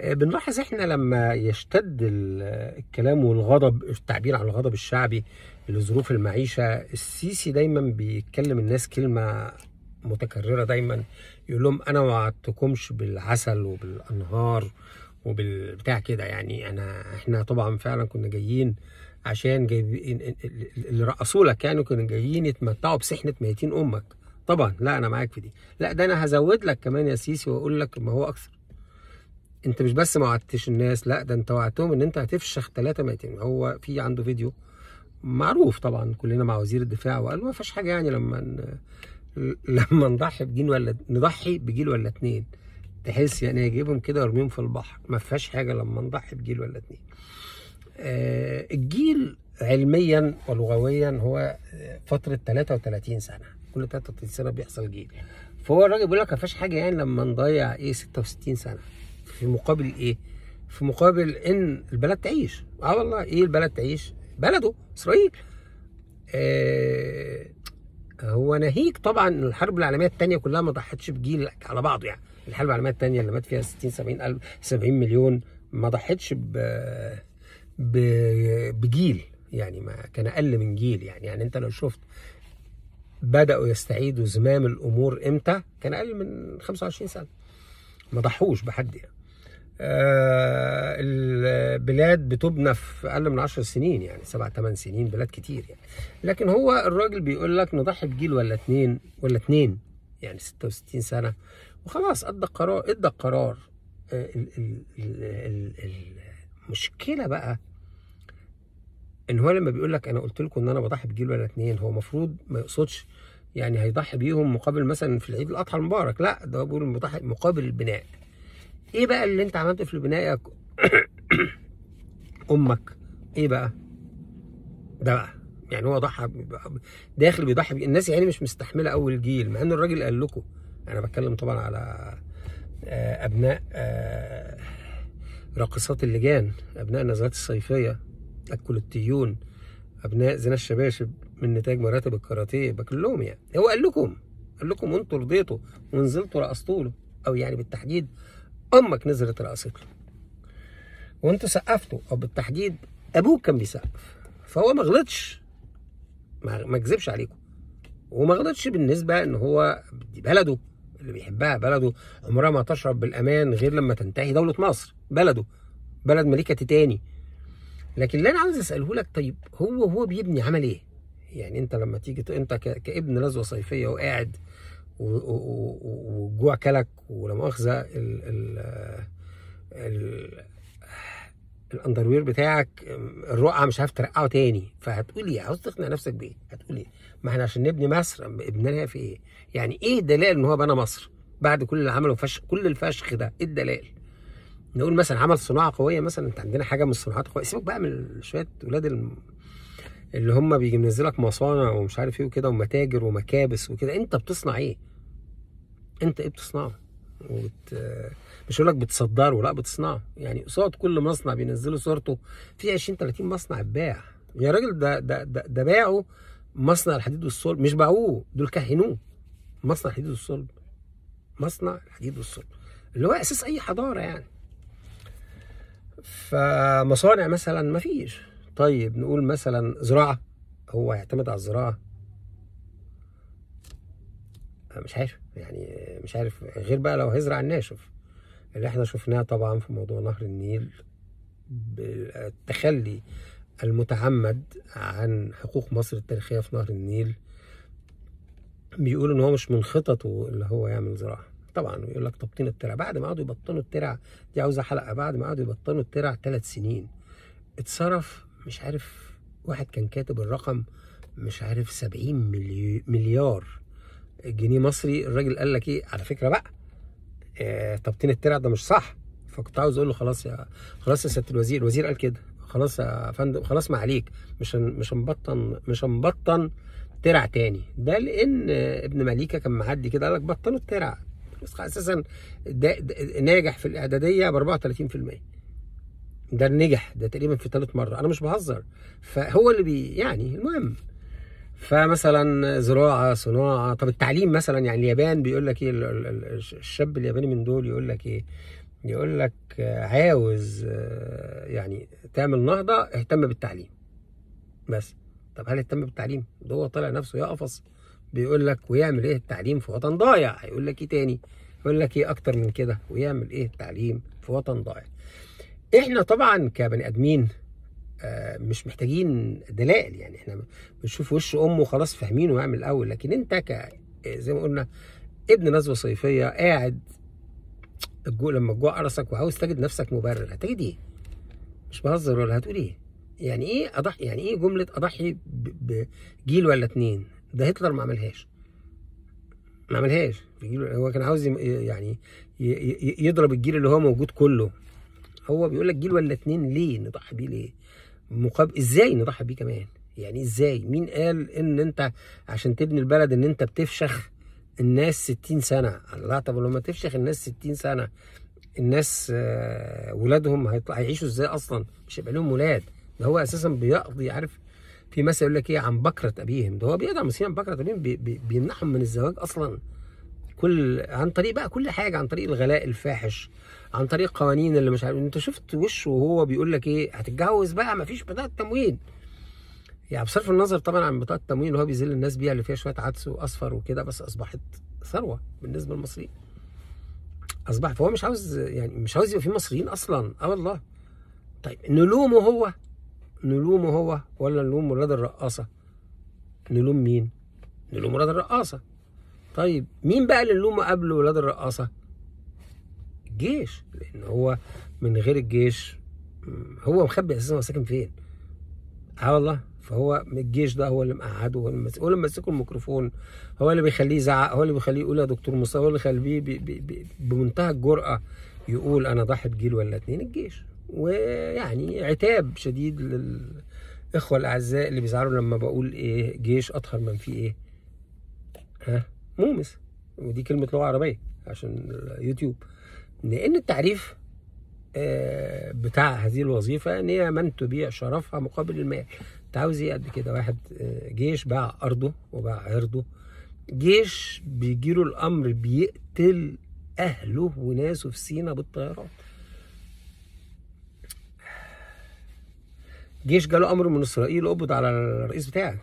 آه، بنلاحظ احنا لما يشتد الكلام والغضب التعبير عن الغضب الشعبي لظروف المعيشه السيسي دايما بيتكلم الناس كلمه متكرره دايما يقول لهم انا ما وعدتكمش بالعسل وبالانهار وبالبتاع كده يعني انا احنا طبعا فعلا كنا جايين عشان جايبين اللي رقصوا لك يعني كانوا جايين يتمتعوا بسحنه ميتين امك طبعا لا انا معاك في دي لا ده انا هزود لك كمان يا سيسي واقول لك ما هو اكثر انت مش بس ما وعدتش الناس لا ده انت وعدتهم ان انت هتفشخ ثلاثه ميتين هو في عنده فيديو معروف طبعا كلنا مع وزير الدفاع وقال ما فيش حاجه يعني لما ن... لما نضحي بجيل ولا نضحي بجيل ولا اتنين تحس يعني اجيبهم كده وارميهم في البحر ما فيهاش حاجه لما نضحي بجيل ولا اتنين آه الجيل علميا ولغويا هو فتره 33 سنه كل 33 سنه بيحصل جيل فهو الراجل بيقول لك ما فيهاش حاجه يعني لما نضيع ايه 66 سنه في مقابل ايه؟ في مقابل ان البلد تعيش اه والله ايه البلد تعيش؟ بلده اسرائيل آه هو ناهيك طبعا الحرب العالميه الثانيه كلها ما ضحتش بجيل على بعضه يعني الحرب العالميه الثانيه اللي مات فيها 60 70 الف 70 مليون ما ضحتش ب بجيل يعني ما كان اقل من جيل يعني يعني انت لو شفت بداوا يستعيدوا زمام الامور امتى كان اقل من 25 سنه ما ضحوش بحد يعني آه، البلاد بتبنى في اقل من 10 سنين يعني 7 8 سنين بلاد كتير يعني لكن هو الراجل بيقول لك نضحي بجيل ولا اثنين ولا اثنين يعني 66 سنه وخلاص ادى قرار ادى قرار آه، المشكله بقى ان هو لما بيقول لك انا قلت لكم ان انا بضحي بجيل ولا اثنين هو المفروض ما يقصدش يعني هيضحي بيهم مقابل مثلا في العيد الاضحى المبارك لا ده بيقول مقابل البناء ايه بقى اللي انت عملته في البناء يا امك ايه بقى ده بقى يعني هو ضحى داخل بيضحي الناس يعني مش مستحمله اول جيل مع ان الراجل قال لكم انا بتكلم طبعا على آه، ابناء آه، راقصات اللجان ابناء النزلات الصيفيه اكل التيون ابناء زنا الشباشب من نتاج مراتب الكاراتيه بكلهم يعني هو قال لكم قال لكم انتوا رضيتوا ونزلتوا رقصتوا له او يعني بالتحديد امك نزلت رقصت له وانتوا سقفتوا او بالتحديد ابوك كان بيسقف فهو ما غلطش ما كذبش عليكم وما غلطش بالنسبه ان هو دي بلده اللي بيحبها بلده عمرها ما تشرب بالامان غير لما تنتهي دوله مصر بلده بلد ملكه تاني لكن اللي انا عاوز اساله لك طيب هو هو بيبني عمل ايه؟ يعني انت لما تيجي انت كابن لزوه صيفيه وقاعد وجوع كلك ولا مؤاخذه الاندروير بتاعك الرقعه مش عارف ترقعه تاني فهتقول ايه؟ عاوز تقنع نفسك بايه؟ هتقول ايه؟ ما احنا عشان نبني مصر ابنيناها في ايه؟ يعني ايه الدلائل ان هو بنى مصر؟ بعد كل اللي عمله فش كل الفشخ ده ايه الدلائل؟ نقول مثلا عمل صناعه قويه مثلا انت عندنا حاجه من الصناعات القويه سيبك بقى من شويه ولاد اللي هم بيجي منزلك مصانع ومش عارف ايه وكده ومتاجر ومكابس وكده انت بتصنع ايه؟ انت ايه بتصنعه وبت... مش هقول لك بتصدره لا بتصنعه يعني قصاد كل مصنع بينزلوا صورته في 20 30 مصنع اتباع يا راجل ده ده ده, ده باعوا مصنع الحديد والصلب مش باعوه دول كهنوه مصنع الحديد والصلب مصنع الحديد والصلب اللي هو اساس اي حضاره يعني فمصانع مثلا ما فيش طيب نقول مثلا زراعه هو هيعتمد على الزراعه مش عارف يعني مش عارف غير بقى لو هيزرع الناشف اللي احنا شفناه طبعا في موضوع نهر النيل بالتخلي المتعمد عن حقوق مصر التاريخية في نهر النيل بيقول ان هو مش من خططه اللي هو يعمل زراعة طبعا ويقول لك تبطين الترع بعد ما قعدوا يبطنوا الترع دي عاوزة حلقة بعد ما قعدوا يبطنوا الترع ثلاث سنين اتصرف مش عارف واحد كان كاتب الرقم مش عارف 70 مليار جنيه مصري الراجل قال لك ايه على فكره بقى آه تبطين الترع ده مش صح فكنت عاوز اقول له خلاص يا خلاص يا سياده الوزير الوزير قال كده خلاص يا فندم خلاص ما عليك مش هن... مش هنبطن مش هنبطن ترع تاني ده لان ابن مليكه كان معدي كده قال لك بطلوا الترع اساسا ده, ده ناجح في الاعداديه ب 34% ده نجح ده تقريبا في ثالث مره انا مش بهزر فهو اللي بي يعني المهم فمثلا زراعه صناعه طب التعليم مثلا يعني اليابان بيقول لك ايه الشاب الياباني من دول يقول لك ايه يقول لك عاوز آه، يعني تعمل نهضه اهتم بالتعليم بس طب هل اهتم بالتعليم ده هو طالع نفسه يقفص بيقول لك ويعمل ايه التعليم في وطن ضايع هيقول لك ايه تاني يقول لك ايه اكتر من كده ويعمل ايه التعليم في وطن ضايع احنا طبعا كبني ادمين آه، مش محتاجين دلائل يعني احنا بنشوف وش امه خلاص فاهمينه يعمل يعني الاول لكن انت ك آه، زي ما قلنا ابن نزوه صيفيه قاعد الجوع لما الجوع قرصك وعاوز تجد نفسك مبرر هتجد ايه؟ مش بهزر ولا هتقول ايه؟ يعني ايه اضحي يعني ايه جمله اضحي بجيل ولا اتنين؟ ده هتلر ما عملهاش ما عملهاش هو كان عاوز يعني يضرب الجيل اللي هو موجود كله هو بيقول لك جيل ولا اتنين ليه نضحي بيه ليه؟ مقابل ازاي نرحب بيه كمان يعني ازاي مين قال ان انت عشان تبني البلد ان انت بتفشخ الناس 60 سنه لا طب لما تفشخ الناس 60 سنه الناس آه، ولادهم هيعيشوا ازاي اصلا مش هيبقى لهم ولاد ده هو اساسا بيقضي عارف في مثل يقول لك ايه عن بكره ابيهم ده هو بيقضي عن عن بكره ابيهم بيمنعهم من الزواج اصلا كل عن طريق بقى كل حاجه عن طريق الغلاء الفاحش عن طريق قوانين اللي مش عارف انت شفت وشه وهو بيقول لك ايه هتتجوز بقى ما فيش بطاقه تموين يعني بصرف النظر طبعا عن بطاقه التموين اللي هو بيذل الناس بيها اللي فيها شويه عدس واصفر وكده بس اصبحت ثروه بالنسبه للمصريين اصبح فهو مش عاوز يعني مش عاوز يبقى في مصريين اصلا اه والله طيب نلومه هو نلومه هو ولا نلوم ولاد الرقاصه نلوم مين نلوم ولاد الرقاصه طيب مين بقى اللي لومه قبل ولاد الرقاصه الجيش لان هو من غير الجيش هو مخبي اساسا هو ساكن فين اه والله فهو الجيش ده هو اللي مقعده هو اللي ماسكه الميكروفون هو اللي بيخليه يزعق هو اللي بيخليه يقول يا دكتور مصطفى هو اللي بيخليه بمنتهى الجرأه يقول انا ضحي بجيل ولا اتنين الجيش ويعني عتاب شديد للاخوه الاعزاء اللي بيزعلوا لما بقول ايه جيش اطهر من فيه ايه ها مومس ودي كلمه لغه عربيه عشان اليوتيوب لان التعريف آه، بتاع هذه الوظيفه ان هي من تبيع شرفها مقابل المال انت عاوز ايه قد كده واحد آه، جيش باع ارضه وباع عرضه جيش بيجيله الامر بيقتل اهله وناسه في سينا بالطيران جيش جاله امر من اسرائيل اقبض على الرئيس بتاعك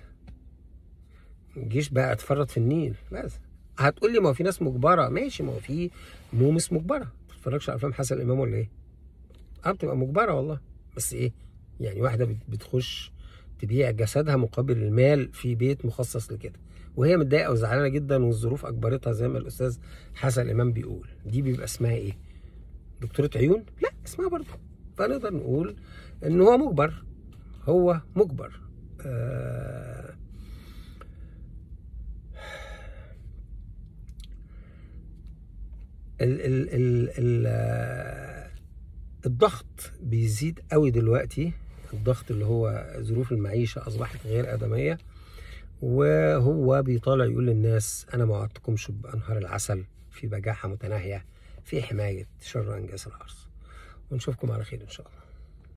جيش بقى اتفرط في النيل بس هتقول لي ما هو في ناس مجبره ماشي ما هو في مومس مجبره ما بتتفرجش على افلام حسن امام ولا ايه؟ اه بتبقى مجبره والله بس ايه؟ يعني واحده بتخش تبيع جسدها مقابل المال في بيت مخصص لكده وهي متضايقه وزعلانه جدا والظروف اجبرتها زي ما الاستاذ حسن امام بيقول دي بيبقى اسمها ايه؟ دكتوره عيون؟ لا اسمها برضه فنقدر نقول ان هو مجبر هو مجبر آه ال ال ال ال الضغط بيزيد قوي دلوقتي الضغط اللي هو ظروف المعيشة أصبحت غير آدمية وهو بيطالع يقول للناس أنا ما وعدتكمش بأنهار العسل في بجاحة متناهية في حماية شر أنجاز العرس ونشوفكم على خير إن شاء الله